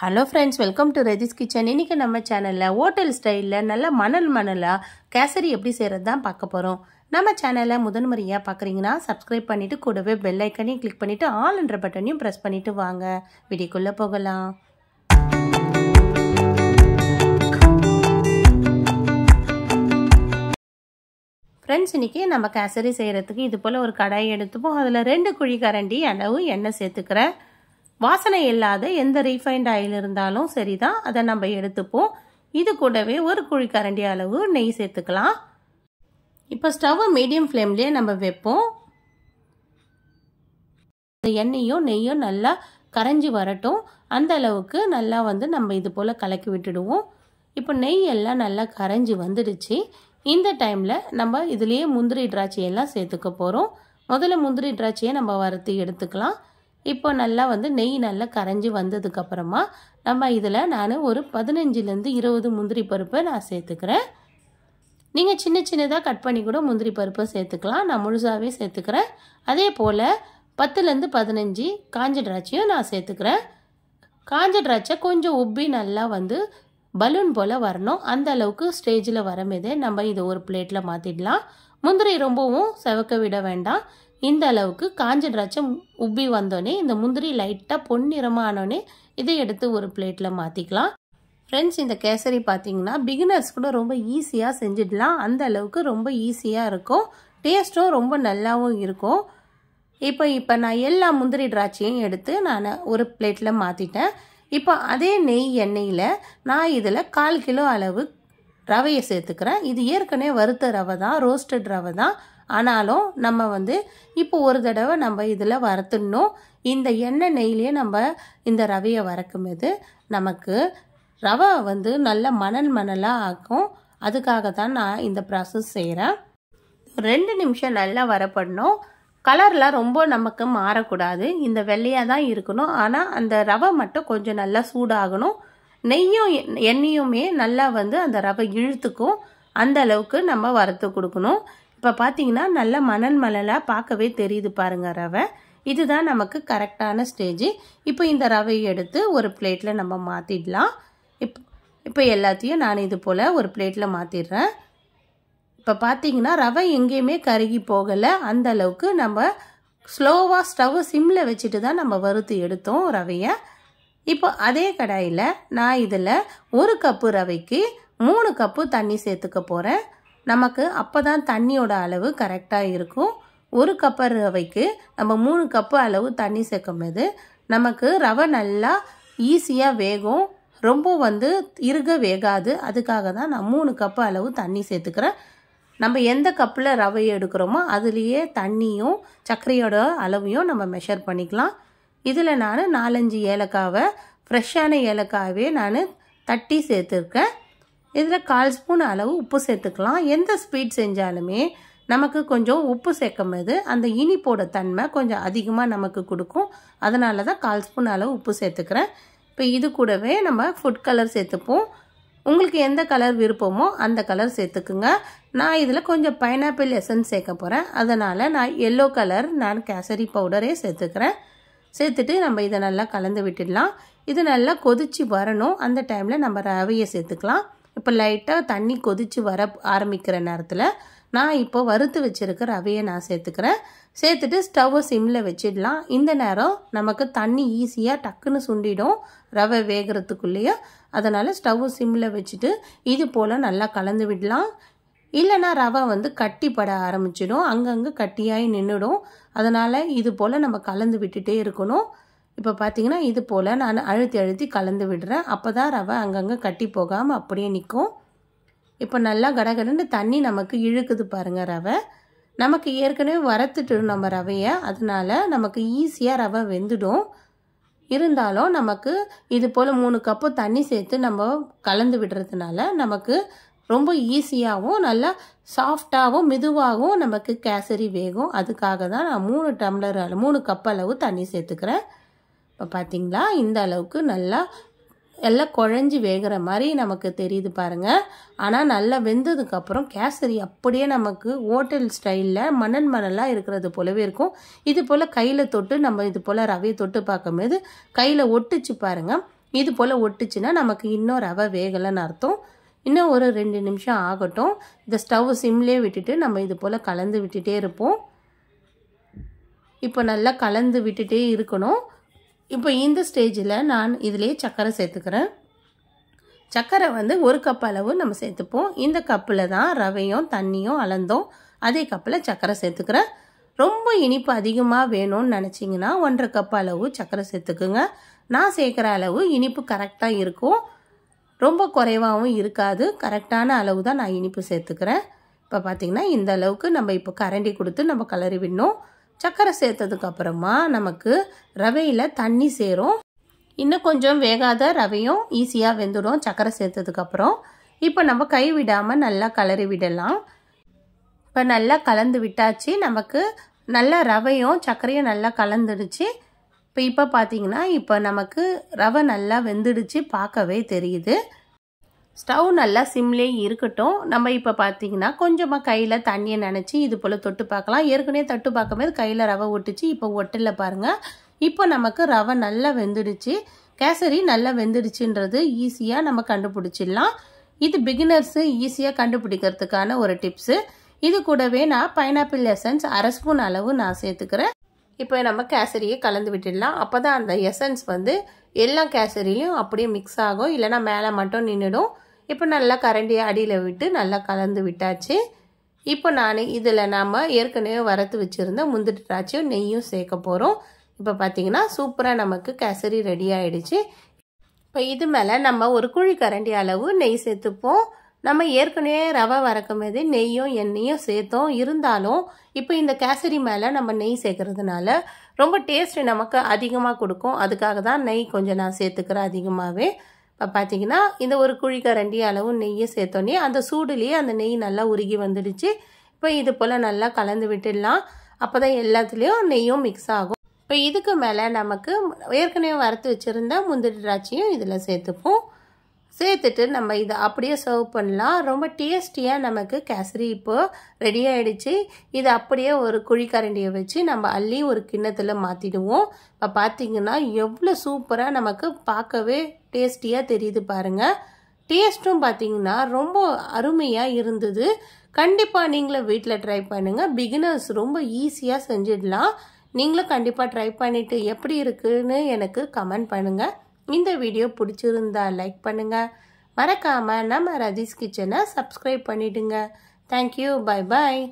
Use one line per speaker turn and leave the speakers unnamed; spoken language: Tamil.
hello friends welcome to Reji's kitchen இன்றைக்கி நம்ம சேனலில் ஹோட்டல் ஸ்டைலில் நல்லா மணல் மணலாக கேசரி எப்படி செய்கிறது தான் பார்க்க போகிறோம் நம்ம சேனலை முதன்முறையாக பார்க்குறீங்கன்னா சப்ஸ்கிரைப் பண்ணிவிட்டு கூடவே பெல் ஐக்கனையும் கிளிக் பண்ணிவிட்டு ஆல் என்ற பட்டனையும் ப்ரெஸ் பண்ணிவிட்டு வாங்க வீடியோக்குள்ளே போகலாம் ஃப்ரெண்ட்ஸ் இன்றைக்கி நம்ம கேசரி செய்கிறதுக்கு இது போல் ஒரு கடாயை எடுத்துப்போம் அதில் ரெண்டு குழி கரண்டி அளவு எண்ணெய் சேர்த்துக்கிறேன் வாசனை இல்லாத எந்த ரீஃபைண்ட் ஆயில் இருந்தாலும் சரிதான் அதை நம்ம எடுத்துப்போம் இது கூடவே ஒரு குழி கரண்டி அளவு நெய் சேர்த்துக்கலாம் இப்போ ஸ்டவ் மீடியம் ஃப்ளேம்லேயே நம்ம வைப்போம் எண்ணெயும் நெய்யும் நல்லா கரைஞ்சி வரட்டும் அந்த அளவுக்கு நல்லா வந்து நம்ம இது போல் கலக்கி விட்டுடுவோம் இப்போ நெய் எல்லாம் நல்லா கரைஞ்சி வந்துடுச்சு இந்த டைமில் நம்ம இதுலேயே முந்திரி திராட்சையெல்லாம் சேர்த்துக்க போகிறோம் முதல்ல முந்திரி திராட்சையை நம்ம வறுத்து எடுத்துக்கலாம் இப்போ நல்லா வந்து நெய் நல்லா கரைஞ்சி வந்ததுக்கப்புறமா நம்ம இதில் நான் ஒரு பதினஞ்சுலேருந்து இருபது முந்திரி பருப்பை நான் சேர்த்துக்கிறேன் நீங்கள் சின்ன சின்னதாக கட் பண்ணி கூட முந்திரி பருப்பை சேர்த்துக்கலாம் நான் முழுசாகவே சேர்த்துக்கிறேன் அதே போல் பத்துலேருந்து பதினஞ்சு காஞ்ச திராட்சையும் நான் சேர்த்துக்கிறேன் காஞ்ச திராட்சை கொஞ்சம் உப்பி நல்லா வந்து பலூன் போல் வரணும் அந்த அளவுக்கு ஸ்டேஜில் வரமேதே நம்ம இதை ஒரு பிளேட்டில் மாற்றிடலாம் முந்திரி ரொம்பவும் செவக்க விட வேண்டாம் இந்த அளவுக்கு காஞ்ச திராட்சை உப்பி வந்தோடனே இந்த முந்திரி லைட்டாக பொன்னிறமாக ஆனோடனே இதை எடுத்து ஒரு பிளேட்டில் மாற்றிக்கலாம் ஃப்ரெண்ட்ஸ் இந்த கேசரி பார்த்தீங்கன்னா பிகினர்ஸ் கூட ரொம்ப ஈஸியாக செஞ்சிடலாம் அந்த அளவுக்கு ரொம்ப ஈஸியாக இருக்கும் டேஸ்ட்டும் ரொம்ப நல்லாவும் இருக்கும் இப்போ இப்போ நான் எல்லா முந்திரி திராட்சையும் எடுத்து நான் ஒரு பிளேட்டில் மாற்றிட்டேன் இப்போ அதே நெய் எண்ணெயில் நான் இதில் கால் கிலோ அளவு ரவையை சேர்த்துக்கிறேன் இது ஏற்கனவே வறுத்த ரவை தான் ரோஸ்டட் ரவை தான் ஆனாலும் நம்ம வந்து இப்போ ஒரு தடவை நம்ம இதில் வறுத்துடணும் இந்த எண்ணெய் நெய்லேயே நம்ம இந்த ரவையை போது நமக்கு ரவை வந்து நல்ல மணல் மணலாக ஆக்கும் அதுக்காக தான் நான் இந்த ப்ராசஸ் செய்கிறேன் ரெண்டு நிமிஷம் நல்லா வரப்படணும் கலர்லாம் ரொம்ப நமக்கு மாறக்கூடாது இந்த வெள்ளையாக தான் இருக்கணும் ஆனால் அந்த ரவை மட்டும் கொஞ்சம் நல்லா சூடாகணும் நெய்யும் எண்ணெயுமே நல்லா வந்து அந்த ரவை இழுத்துக்கும் அந்த அளவுக்கு நம்ம வறுத்து கொடுக்கணும் இப்போ பார்த்தீங்கன்னா நல்ல மணல் மணலாக பார்க்கவே தெரியுது பாருங்கள் ரவை இதுதான் நமக்கு கரெக்டான ஸ்டேஜ் இப்போ இந்த ரவையை எடுத்து ஒரு பிளேட்டில் நம்ம மாற்றிடலாம் இப் இப்போ எல்லாத்தையும் நான் இது போல் ஒரு பிளேட்டில் மாற்றிடுறேன் இப்போ பார்த்தீங்கன்னா ரவை எங்கேயுமே கருகி போகலை அந்த அளவுக்கு நம்ம ஸ்லோவாக ஸ்டவ் சிம்மில் வச்சுட்டு தான் நம்ம வறுத்து எடுத்தோம் ரவையை இப்போ அதே கடாயில் நான் இதில் ஒரு கப்பு ரவைக்கு மூணு கப்பு தண்ணி சேர்த்துக்க போகிறேன் நமக்கு அப்போ தான் தண்ணியோட அளவு கரெக்டாக இருக்கும் ஒரு கப்பு ரவைக்கு நம்ம மூணு கப்பு அளவு தண்ணி சேர்க்கும் போது நமக்கு ரவை நல்லா ஈஸியாக வேகும் ரொம்ப வந்து இருக வேகாது அதுக்காக தான் நான் மூணு கப்பு அளவு தண்ணி சேர்த்துக்கிறேன் நம்ம எந்த கப்பில் ரவையை எடுக்கிறோமோ அதுலேயே தண்ணியும் சர்க்கரையோட அளவையும் நம்ம மெஷர் பண்ணிக்கலாம் இதில் நான் நாலஞ்சு ஏலக்காவை ஃப்ரெஷ்ஷான ஏலக்காவே நான் தட்டி சேர்த்துருக்கேன் இதில் கால் ஸ்பூன் அளவு உப்பு சேர்த்துக்கலாம் எந்த ஸ்வீட் செஞ்சாலுமே நமக்கு கொஞ்சம் உப்பு சேர்க்கும் போது அந்த இனிப்போட தன்மை கொஞ்சம் அதிகமாக நமக்கு கொடுக்கும் அதனால தான் கால் ஸ்பூன் அளவு உப்பு சேர்த்துக்கிறேன் இப்போ இது கூடவே நம்ம ஃபுட் கலர் சேர்த்துப்போம் உங்களுக்கு எந்த கலர் விருப்பமோ அந்த கலர் சேர்த்துக்குங்க நான் இதில் கொஞ்சம் பைனாப்பிள் எசன்ஸ் சேர்க்க போகிறேன் அதனால் நான் எல்லோ கலர் நான் கேசரி பவுடரே சேர்த்துக்கிறேன் சேர்த்துட்டு நம்ம இதை நல்லா கலந்து விட்டுடலாம் இது நல்லா கொதித்து வரணும் அந்த டைமில் நம்ம ரவையை சேர்த்துக்கலாம் இப்போ லைட்டாக தண்ணி கொதித்து வர ஆரம்பிக்கிற நேரத்தில் நான் இப்போ வறுத்து வச்சுருக்க ரவையை நான் சேர்த்துக்கிறேன் சேர்த்துட்டு ஸ்டவ்வை சிம்மில் வச்சிடலாம் இந்த நேரம் நமக்கு தண்ணி ஈஸியாக டக்குன்னு சுண்டிடும் ரவை வேகிறதுக்குள்ளேயே அதனால் ஸ்டவ்வை சிம்மில் வச்சுட்டு இது போல் நல்லா கலந்து விடலாம் இல்லைனா ரவை வந்து கட்டிப்பட ஆரம்பிச்சிடும் அங்கங்கே கட்டியாகி நின்றுடும் அதனால் இது போல் நம்ம கலந்து விட்டுட்டே இருக்கணும் இப்போ பார்த்தீங்கன்னா இது போல் நான் அழுத்தி அழுத்தி கலந்து விடுறேன் அப்போ தான் ரவை அங்கங்கே கட்டி போகாமல் அப்படியே நிற்கும் இப்போ நல்லா கடகடன்னு தண்ணி நமக்கு இழுக்குது பாருங்கள் ரவை நமக்கு ஏற்கனவே வறுத்துட்டு நம்ம ரவையை அதனால் நமக்கு ஈஸியாக ரவை வெந்துடும் இருந்தாலும் நமக்கு இது போல் மூணு கப்பு தண்ணி சேர்த்து நம்ம கலந்து விடுறதுனால நமக்கு ரொம்ப ஈஸியாகவும் நல்லா சாஃப்டாகவும் மெதுவாகவும் நமக்கு கேசரி வேகும் அதுக்காக தான் நான் மூணு டம்ளர் மூணு கப் அளவு தண்ணி சேர்த்துக்கிறேன் இப்போ பார்த்திங்களா இந்த அளவுக்கு நல்லா எல்லாம் குழஞ்சி வேகிற மாதிரி நமக்கு தெரியுது பாருங்கள் ஆனால் நல்லா வெந்ததுக்கப்புறம் கேசரி அப்படியே நமக்கு ஹோட்டல் ஸ்டைலில் மணல் மணலாக இருக்கிறது போலவே இருக்கும் இது போல் கையில் தொட்டு நம்ம இது போல் ரவையை தொட்டு பார்க்கும்போது கையில் ஒட்டுச்சு பாருங்கள் இது போல் ஒட்டுச்சுன்னா நமக்கு இன்னும் ரவை வேகலைன்னு அர்த்தம் இன்னும் ஒரு ரெண்டு நிமிஷம் ஆகட்டும் இந்த ஸ்டவ் சிம்லேயே விட்டுட்டு நம்ம இது போல் கலந்து விட்டுட்டே இருப்போம் இப்போ நல்லா கலந்து விட்டுட்டே இருக்கணும் இப்போ இந்த ஸ்டேஜில் நான் இதிலே சக்கரை சேர்த்துக்கிறேன் சக்கரை வந்து ஒரு கப் அளவு நம்ம சேர்த்துப்போம் இந்த கப்பில் தான் ரவையும் தண்ணியும் அளந்தோம் அதே கப்பில் சக்கரை சேர்த்துக்கிறேன் ரொம்ப இனிப்பு அதிகமாக வேணும்னு நினச்சிங்கன்னா ஒன்றரை கப் அளவு சக்கரை சேர்த்துக்குங்க நான் சேர்க்குற அளவு இனிப்பு கரெக்டாக இருக்கும் ரொம்ப குறைவாகவும் இருக்காது கரெக்டான அளவு தான் நான் இனிப்பு சேர்த்துக்கிறேன் இப்போ பார்த்திங்கன்னா இந்த அளவுக்கு நம்ம இப்போ கரண்டி கொடுத்து நம்ம கலரி விடணும் சர்க்கரை சேர்த்ததுக்கு அப்புறமா நமக்கு ரவையில் தண்ணி சேரும் இன்னும் கொஞ்சம் வேகாத ரவையும் ஈஸியாக வெந்துடும் சர்க்கரை சேர்த்ததுக்கப்புறம் இப்போ நம்ம கை விடாமல் நல்லா கலரி விடலாம் இப்போ நல்லா கலந்து விட்டாச்சு நமக்கு நல்லா ரவையும் சர்க்கரையும் நல்லா கலந்துடுச்சு இப்போ இப்போ பார்த்தீங்கன்னா இப்போ நமக்கு ரவை நல்லா வெந்துடுச்சு பார்க்கவே தெரியுது ஸ்டவ் நல்லா சிம்லே இருக்கட்டும் நம்ம இப்போ பார்த்தீங்கன்னா கொஞ்சமாக கையில் தண்ணியை நினச்சி இது போல் தொட்டு பார்க்கலாம் ஏற்கனவே தொட்டு பார்க்கும்போது கையில் ரவை ஒட்டுச்சு இப்போ ஒட்டல பாருங்கள் இப்போ நமக்கு ரவை நல்லா வெந்துடுச்சு கேசரி நல்லா வெந்துடுச்சுன்றது ஈஸியாக நம்ம கண்டுபிடிச்சிடலாம் இது பிகினர்ஸு ஈஸியாக கண்டுபிடிக்கிறதுக்கான ஒரு டிப்ஸு இது கூடவே நான் பைனாப்பிள் எசன்ஸ் அரை ஸ்பூன் அளவு நான் சேர்த்துக்கிறேன் இப்போ நம்ம கேசரியை கலந்து விட்டுடலாம் அப்போ தான் அந்த எசன்ஸ் வந்து எல்லா கேசரியும் அப்படியே மிக்ஸ் ஆகும் இல்லைனா மேலே மட்டும் நின்றுடும் இப்போ நல்லா கரண்டியை அடியில் விட்டு நல்லா கலந்து விட்டாச்சு இப்போ நான் இதில் நாம் ஏற்கனவே வரத்து வச்சுருந்த முந்திரி திராட்சையும் நெய்யும் சேர்க்க போகிறோம் இப்போ பார்த்தீங்கன்னா சூப்பராக நமக்கு கேசரி ரெடி ஆகிடுச்சு இப்போ இது மேலே நம்ம ஒரு குழி கரண்டி அளவு நெய் சேர்த்துப்போம் நம்ம ஏற்கனவே ரவை வறக்கும் போது நெய்யும் எண்ணெயும் சேர்த்தோம் இருந்தாலும் இப்போ இந்த கேசரி மேலே நம்ம நெய் சேர்க்கறதுனால ரொம்ப டேஸ்ட் நமக்கு அதிகமாக கொடுக்கும் அதுக்காக தான் நெய் கொஞ்சம் நான் சேர்த்துக்கிறேன் அதிகமாகவே இப்போ பார்த்தீங்கன்னா இந்த ஒரு ரெண்டிய அளவு நெய்யை சேர்த்தோன்னே அந்த சூடுலேயே அந்த நெய் நல்லா உருகி வந்துடுச்சு இப்போ இது போல் நல்லா கலந்து விட்டுடலாம் அப்போ தான் எல்லாத்துலேயும் நெய்யும் மிக்ஸ் ஆகும் இப்போ இதுக்கு மேலே நமக்கு ஏற்கனவே வறுத்து வச்சுருந்த முந்திரி திராட்சையும் இதில் சேர்த்துப்போம் சேர்த்துட்டு நம்ம இதை அப்படியே சர்வ் பண்ணலாம் ரொம்ப டேஸ்டியாக நமக்கு கேசரி இப்போது ரெடி ஆகிடுச்சு இதை அப்படியே ஒரு குழிக்கரண்டியை வச்சு நம்ம அள்ளி ஒரு கிண்ணத்தில் மாற்றிடுவோம் இப்போ பார்த்திங்கன்னா எவ்வளோ சூப்பராக நமக்கு பார்க்கவே டேஸ்டியாக தெரியுது பாருங்கள் டேஸ்ட்டும் பார்த்தீங்கன்னா ரொம்ப அருமையாக இருந்தது கண்டிப்பாக நீங்களும் வீட்டில் ட்ரை பண்ணுங்கள் பிகினர்ஸ் ரொம்ப ஈஸியாக செஞ்சிடலாம் நீங்களும் கண்டிப்பாக ட்ரை பண்ணிவிட்டு எப்படி இருக்குதுன்னு எனக்கு கமெண்ட் பண்ணுங்கள் இந்த வீடியோ பிடிச்சிருந்தா லைக் பண்ணுங்கள் மறக்காமல் நம்ம ரதீஸ் கிச்சனை சப்ஸ்கிரைப் பண்ணிவிடுங்க தேங்க்யூ பாய் பாய்